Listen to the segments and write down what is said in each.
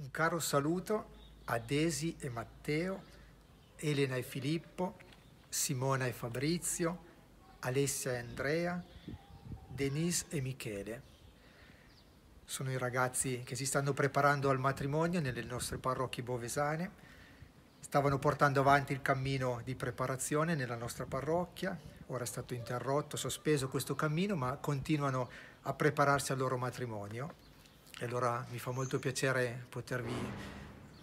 Un caro saluto a Desi e Matteo, Elena e Filippo, Simona e Fabrizio, Alessia e Andrea, Denise e Michele. Sono i ragazzi che si stanno preparando al matrimonio nelle nostre parrocchie bovesane. Stavano portando avanti il cammino di preparazione nella nostra parrocchia, ora è stato interrotto, sospeso questo cammino, ma continuano a prepararsi al loro matrimonio. E allora mi fa molto piacere potervi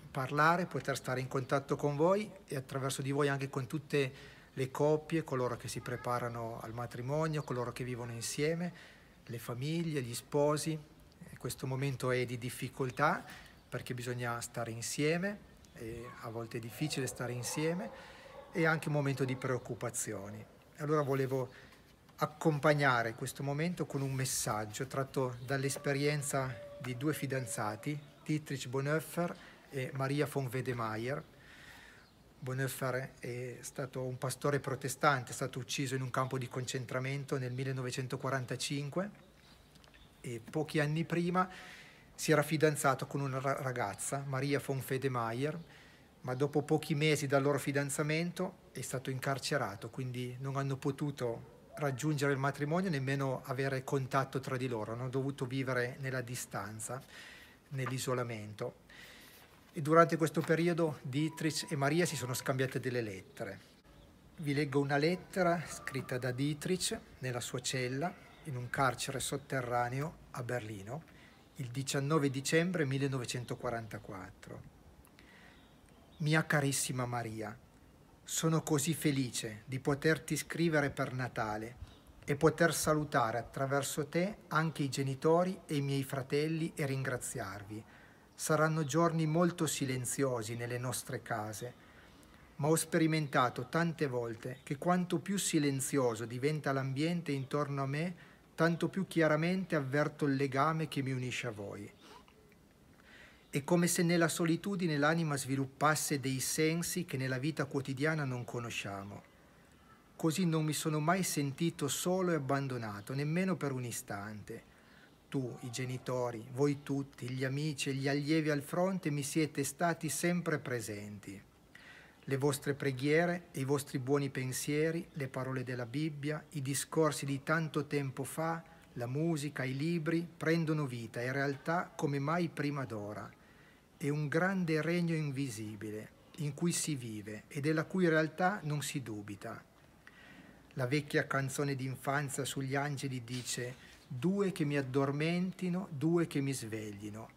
parlare, poter stare in contatto con voi e attraverso di voi anche con tutte le coppie, coloro che si preparano al matrimonio, coloro che vivono insieme, le famiglie, gli sposi. Questo momento è di difficoltà perché bisogna stare insieme, a volte è difficile stare insieme, e anche un momento di preoccupazioni. Allora volevo accompagnare questo momento con un messaggio tratto dall'esperienza di due fidanzati, Dietrich Bonhoeffer e Maria von Wedemeyer. Bonhoeffer è stato un pastore protestante, è stato ucciso in un campo di concentramento nel 1945 e pochi anni prima si era fidanzato con una ragazza, Maria von Wedemeyer, ma dopo pochi mesi dal loro fidanzamento è stato incarcerato, quindi non hanno potuto raggiungere il matrimonio, nemmeno avere contatto tra di loro, hanno dovuto vivere nella distanza, nell'isolamento. E durante questo periodo Dietrich e Maria si sono scambiate delle lettere. Vi leggo una lettera scritta da Dietrich nella sua cella in un carcere sotterraneo a Berlino il 19 dicembre 1944. Mia carissima Maria, sono così felice di poterti scrivere per Natale e poter salutare attraverso te anche i genitori e i miei fratelli e ringraziarvi. Saranno giorni molto silenziosi nelle nostre case, ma ho sperimentato tante volte che quanto più silenzioso diventa l'ambiente intorno a me, tanto più chiaramente avverto il legame che mi unisce a voi. È come se nella solitudine l'anima sviluppasse dei sensi che nella vita quotidiana non conosciamo. Così non mi sono mai sentito solo e abbandonato, nemmeno per un istante. Tu, i genitori, voi tutti, gli amici e gli allievi al fronte mi siete stati sempre presenti. Le vostre preghiere e i vostri buoni pensieri, le parole della Bibbia, i discorsi di tanto tempo fa, la musica, i libri prendono vita e realtà come mai prima d'ora è un grande regno invisibile in cui si vive e della cui realtà non si dubita. La vecchia canzone d'infanzia sugli angeli dice due che mi addormentino, due che mi sveglino.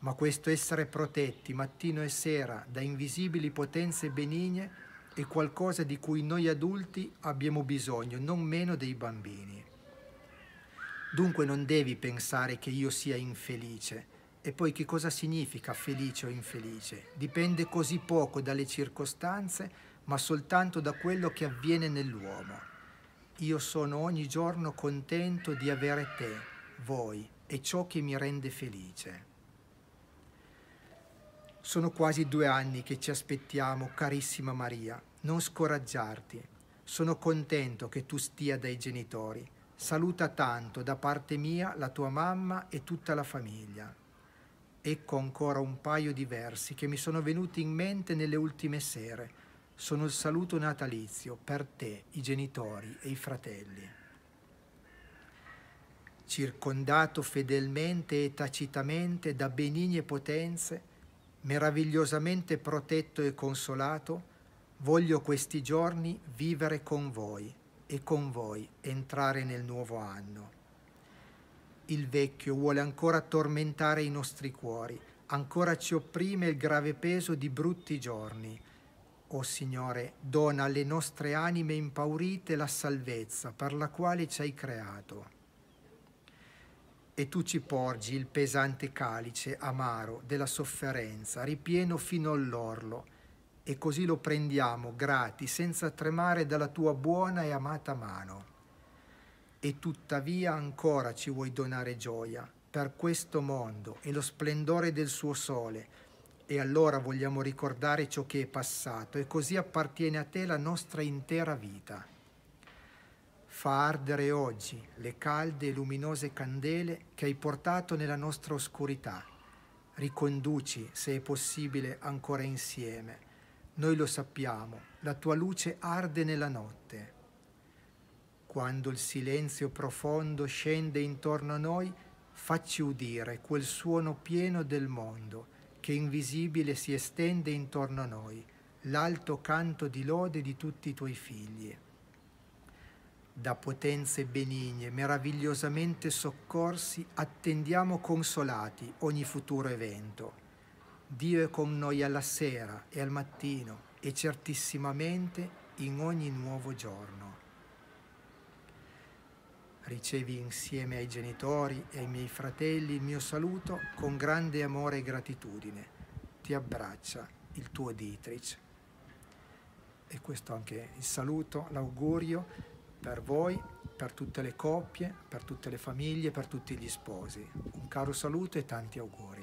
Ma questo essere protetti mattino e sera da invisibili potenze benigne è qualcosa di cui noi adulti abbiamo bisogno, non meno dei bambini. Dunque non devi pensare che io sia infelice, e poi che cosa significa felice o infelice? Dipende così poco dalle circostanze, ma soltanto da quello che avviene nell'uomo. Io sono ogni giorno contento di avere te, voi, e ciò che mi rende felice. Sono quasi due anni che ci aspettiamo, carissima Maria, non scoraggiarti. Sono contento che tu stia dai genitori. Saluta tanto da parte mia la tua mamma e tutta la famiglia. Ecco ancora un paio di versi che mi sono venuti in mente nelle ultime sere. Sono il saluto natalizio per te, i genitori e i fratelli. Circondato fedelmente e tacitamente da benigne potenze, meravigliosamente protetto e consolato, voglio questi giorni vivere con voi e con voi entrare nel nuovo anno il vecchio vuole ancora tormentare i nostri cuori, ancora ci opprime il grave peso di brutti giorni. O oh Signore, dona alle nostre anime impaurite la salvezza per la quale ci hai creato. E tu ci porgi il pesante calice amaro della sofferenza, ripieno fino all'orlo, e così lo prendiamo grati, senza tremare dalla tua buona e amata mano e tuttavia ancora ci vuoi donare gioia per questo mondo e lo splendore del suo sole. E allora vogliamo ricordare ciò che è passato e così appartiene a te la nostra intera vita. Fa ardere oggi le calde e luminose candele che hai portato nella nostra oscurità. Riconduci, se è possibile, ancora insieme. Noi lo sappiamo, la tua luce arde nella notte. Quando il silenzio profondo scende intorno a noi, facci udire quel suono pieno del mondo che invisibile si estende intorno a noi, l'alto canto di lode di tutti i tuoi figli. Da potenze benigne, meravigliosamente soccorsi, attendiamo consolati ogni futuro evento. Dio è con noi alla sera e al mattino e certissimamente in ogni nuovo giorno ricevi insieme ai genitori e ai miei fratelli il mio saluto con grande amore e gratitudine. Ti abbraccia il tuo Dietrich. E questo anche il saluto, l'augurio per voi, per tutte le coppie, per tutte le famiglie, per tutti gli sposi. Un caro saluto e tanti auguri.